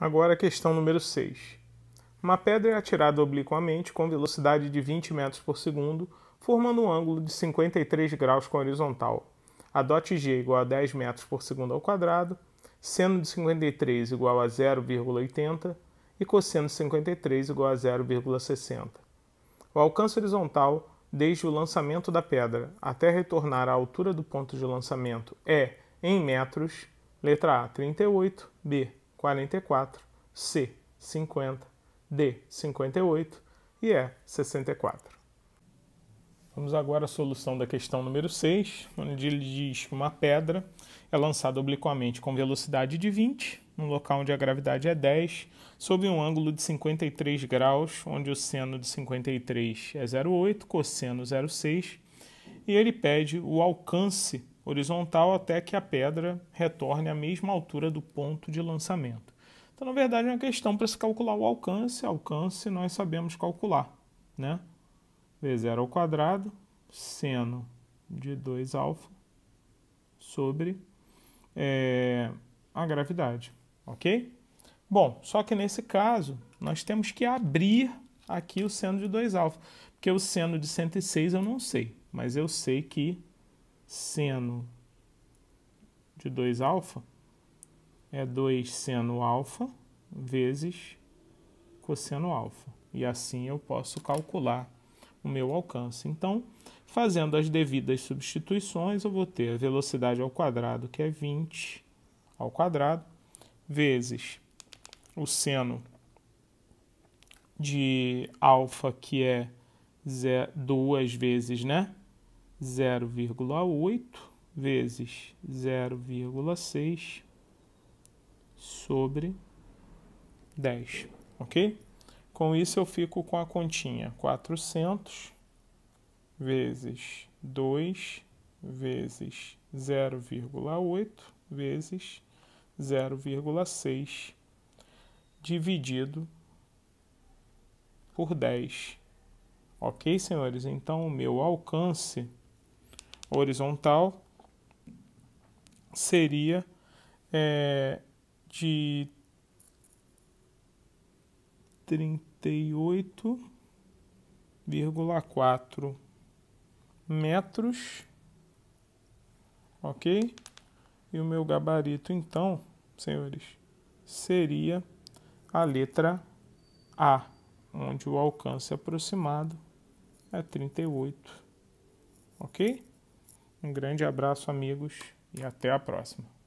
Agora a questão número 6. Uma pedra é atirada obliquamente com velocidade de 20 metros por segundo, formando um ângulo de 53 graus com a horizontal. Adote g igual a 10 metros por segundo ao quadrado, seno de 53 igual a 0,80 e cosseno de 53 igual a 0,60. O alcance horizontal desde o lançamento da pedra até retornar à altura do ponto de lançamento é, em metros, letra A, 38, B, 44, C, 50, D, 58 e E, 64. Vamos agora à solução da questão número 6, onde ele diz que uma pedra é lançada obliquamente com velocidade de 20, num local onde a gravidade é 10, sob um ângulo de 53 graus, onde o seno de 53 é 0,8, cosseno 0,6, e ele pede o alcance horizontal até que a pedra retorne à mesma altura do ponto de lançamento. Então, na verdade, é uma questão para se calcular o alcance. Alcance nós sabemos calcular, né? V0 ao quadrado, seno de 2 alfa sobre é, a gravidade, ok? Bom, só que nesse caso, nós temos que abrir aqui o seno de 2 alfa, porque o seno de 106 eu não sei, mas eu sei que seno de 2 alfa é 2 seno alfa vezes cosseno alfa. E assim eu posso calcular o meu alcance. Então, fazendo as devidas substituições, eu vou ter a velocidade ao quadrado, que é 20 ao quadrado, vezes o seno de alfa, que é 2 vezes, né? 0,8 vezes 0,6 sobre 10, ok? Com isso eu fico com a continha 400 vezes 2 vezes 0,8 vezes 0,6 dividido por 10. Ok, senhores? Então o meu alcance horizontal seria é, de 38,4 metros, ok? E o meu gabarito, então, senhores, seria a letra A, onde o alcance aproximado é 38, ok? Um grande abraço, amigos, e até a próxima.